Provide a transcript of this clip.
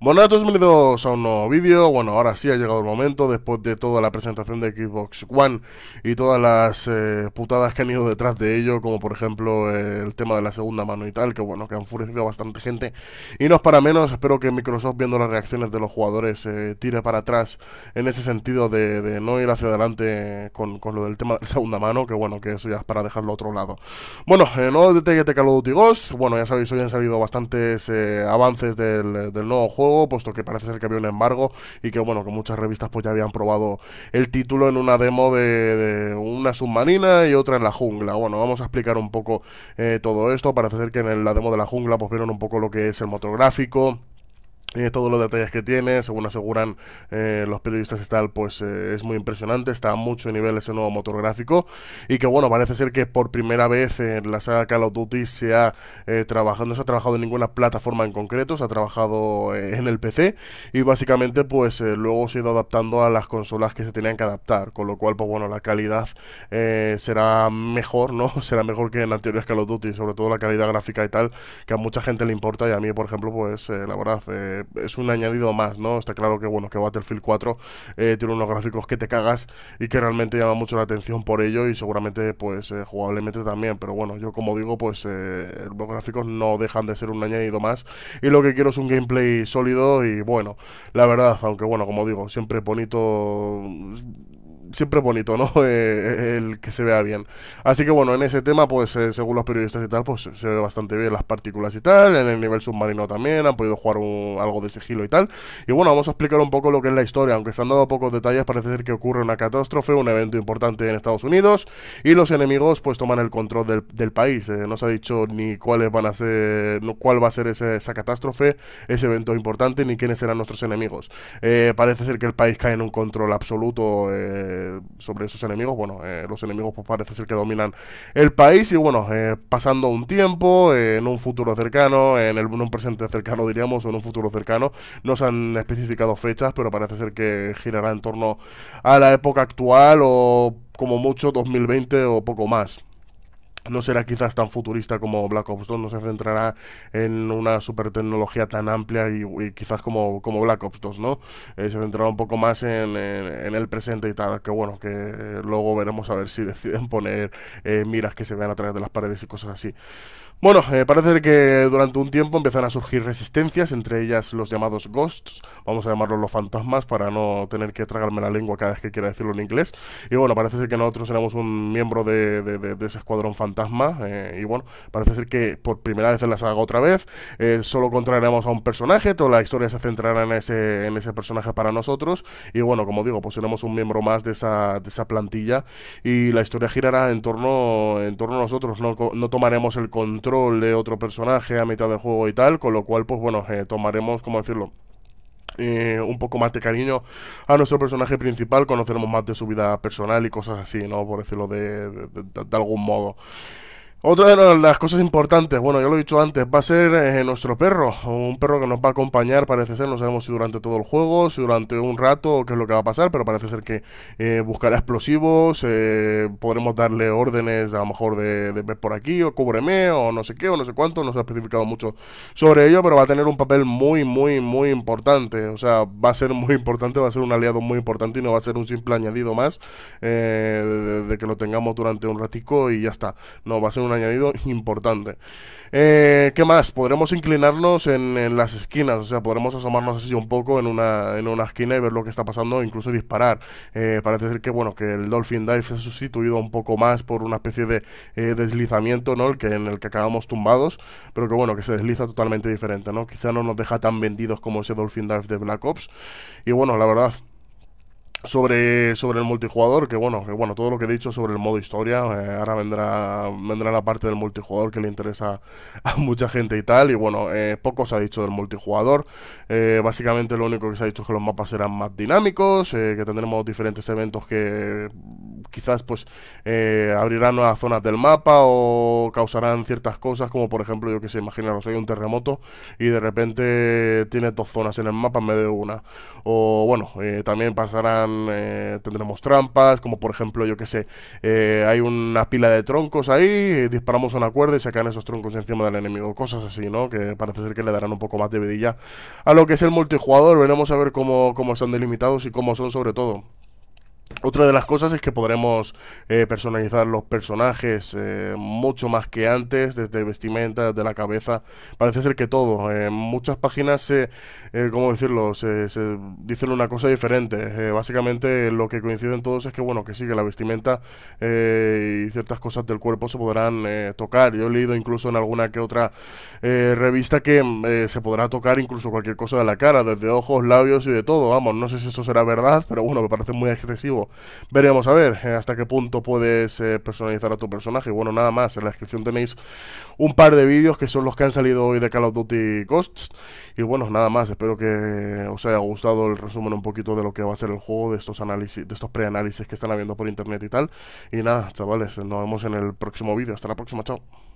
Bueno, a todos bienvenidos a un nuevo vídeo. Bueno, ahora sí ha llegado el momento, después de toda la presentación de Xbox One y todas las eh, putadas que han ido detrás de ello, como por ejemplo eh, el tema de la segunda mano y tal, que bueno, que han enfurecido bastante gente. Y no es para menos, espero que Microsoft, viendo las reacciones de los jugadores, eh, tire para atrás en ese sentido de, no ir hacia adelante con, lo del tema de la segunda mano, que bueno, que eso ya es para dejarlo a otro lado. Bueno, el nuevo detalle de Call of Duty Ghost, bueno, ya sabéis, hoy han salido bastantes avances del nuevo juego puesto que parece ser que había un embargo y que bueno, que muchas revistas pues ya habían probado el título en una demo de, una submarina y otra en la jungla. Bueno, vamos a explicar un poco eh, todo esto, parece ser que en la demo de la jungla pues vieron un poco lo que es el motor gráfico eh, todos los detalles que tiene, según aseguran eh, los periodistas y tal, pues eh, es muy impresionante, está a mucho nivel ese nuevo motor gráfico y que bueno, parece ser que por primera vez en la saga Call of Duty se ha trabajado, no se ha trabajado en ninguna plataforma en concreto, se ha trabajado en el PC y básicamente pues luego se ha ido adaptando a las consolas que se tenían que adaptar, con lo cual pues bueno, la calidad será mejor, ¿no? Será mejor que en anteriores Call of Duty, sobre todo la calidad gráfica y tal, que a mucha gente le importa y a mí por ejemplo pues la verdad es un añadido más, ¿no? Está claro que, bueno, que Battlefield 4 eh, tiene unos gráficos que te cagas y que realmente llama mucho la atención por ello y seguramente, pues, eh, jugablemente también. Pero bueno, yo como digo, pues, eh, los gráficos no dejan de ser un añadido más y lo que quiero es un gameplay sólido y bueno, la verdad, aunque bueno, como digo, siempre bonito siempre bonito, ¿no? Eh, eh, el que se vea bien. Así que bueno, en ese tema, pues eh, según los periodistas y tal, pues se ve bastante bien las partículas y tal. En el nivel submarino también han podido jugar algo de sigilo y tal. Y bueno, vamos a explicar un poco lo que es la historia. Aunque se han dado pocos detalles, parece ser que ocurre una catástrofe, un evento importante en Estados Unidos. Y los enemigos pues toman el control del, país. no se ha dicho ni cuáles van a ser, no, cuál va a ser esa catástrofe, ese evento importante, ni quiénes serán nuestros enemigos. parece ser que el país cae en un control absoluto. Eh, sobre esos enemigos. Bueno, eh, los enemigos pues, parece ser que dominan el país y bueno, eh, pasando un tiempo, en un futuro cercano, en, el, en, un presente cercano diríamos, o en un futuro cercano, no se han especificado fechas, pero parece ser que girará en torno a la época actual o como mucho 2020 o poco más no será quizás tan futurista como Black Ops 2, no se centrará en una super tecnología tan amplia y, quizás como, como Black Ops 2, ¿no? Eh, se centrará un poco más en, el presente y tal, que bueno, que luego veremos a ver si deciden poner eh, miras que se vean a través de las paredes y cosas así. Bueno, eh, parece que durante un tiempo empiezan a surgir resistencias, entre ellas los llamados ghosts, vamos a llamarlos los fantasmas para no tener que tragarme la lengua cada vez que quiera decirlo en inglés. Y bueno, parece que nosotros éramos un miembro de, de ese escuadrón fantasma fantasma. Eh, y bueno, parece ser que por primera vez en la saga otra vez, eh, solo contraeremos a un personaje, toda la historia se centrará en ese, en ese personaje para nosotros. Y bueno, como digo, pues seremos un miembro más de esa, de esa plantilla y la historia girará en torno, en torno a nosotros. No, tomaremos el control de otro personaje a mitad de juego y tal, con lo cual, pues bueno, eh, tomaremos, como decirlo? Eh, un poco más de cariño a nuestro personaje principal, conoceremos más de su vida personal y cosas así, ¿no? Por decirlo de, de algún modo. Otra de las cosas importantes, bueno, ya lo he dicho antes, va a ser eh, nuestro perro, un perro que nos va a acompañar, parece ser, no sabemos si durante todo el juego, si durante un rato, qué es lo que va a pasar, pero parece ser que eh, buscará explosivos, eh, podremos darle órdenes a lo mejor de, de por aquí, o cúbreme, o no sé qué, o no sé cuánto, no se ha especificado mucho sobre ello, pero va a tener un papel muy, muy, muy importante, o sea, va a ser muy importante, va a ser un aliado muy importante y no va a ser un simple añadido más de, de, que lo tengamos durante un ratico y ya está, no, va a ser un un añadido importante. Eh, ¿Qué más? Podremos inclinarnos en, las esquinas, o sea, podremos asomarnos así un poco en una, en una esquina y ver lo que está pasando, incluso disparar. Eh, parece ser que, bueno, que el Dolphin Dive se ha sustituido un poco más por una especie de eh, deslizamiento, ¿no? El que, en el que acabamos tumbados, pero que, bueno, que se desliza totalmente diferente, ¿no? Quizá no nos deja tan vendidos como ese Dolphin Dive de Black Ops. Y bueno, la verdad, sobre, sobre el multijugador, que bueno, que bueno, todo lo que he dicho sobre el modo historia, eh, ahora vendrá, vendrá la parte del multijugador que le interesa a mucha gente y tal, y bueno, eh, poco se ha dicho del multijugador, eh, básicamente lo único que se ha dicho es que los mapas serán más dinámicos, que tendremos diferentes eventos que quizás pues eh, abrirán nuevas zonas del mapa o causarán ciertas cosas, como por ejemplo, yo que sé, imaginaros, hay un terremoto y de repente tiene dos zonas en el mapa en medio de una. O bueno, eh, también pasarán, eh, tendremos trampas, como por ejemplo, yo que sé, hay una pila de troncos ahí, disparamos una cuerda y sacan esos troncos encima del enemigo, cosas así, ¿no? Que parece ser que le darán un poco más de vidilla a lo que es el multijugador, veremos a ver cómo, cómo están delimitados y cómo son sobre todo. Otra de las cosas es que podremos eh, personalizar los personajes eh, mucho más que antes, desde vestimenta, desde la cabeza, parece ser que todo. Eh, en muchas páginas, se, ¿cómo decirlo?, se, se, dicen una cosa diferente. básicamente lo que coinciden todos es que, bueno, que sí, que la vestimenta y ciertas cosas del cuerpo se podrán tocar. Yo he leído incluso en alguna que otra revista que mm, se podrá tocar incluso cualquier cosa de la cara, desde ojos, labios y de todo. Vamos, no sé si eso será verdad, pero bueno, me parece muy excesivo veremos a ver eh, hasta qué punto puedes eh, personalizar a tu personaje. Bueno, nada más, en la descripción tenéis un par de vídeos que son los que han salido hoy de Call of Duty Ghosts. Y bueno, nada más, espero que os haya gustado el resumen un poquito de lo que va a ser el juego, de estos análisis, de estos preanálisis que están habiendo por internet y tal. Y nada, chavales, nos vemos en el próximo vídeo. Hasta la próxima, chao.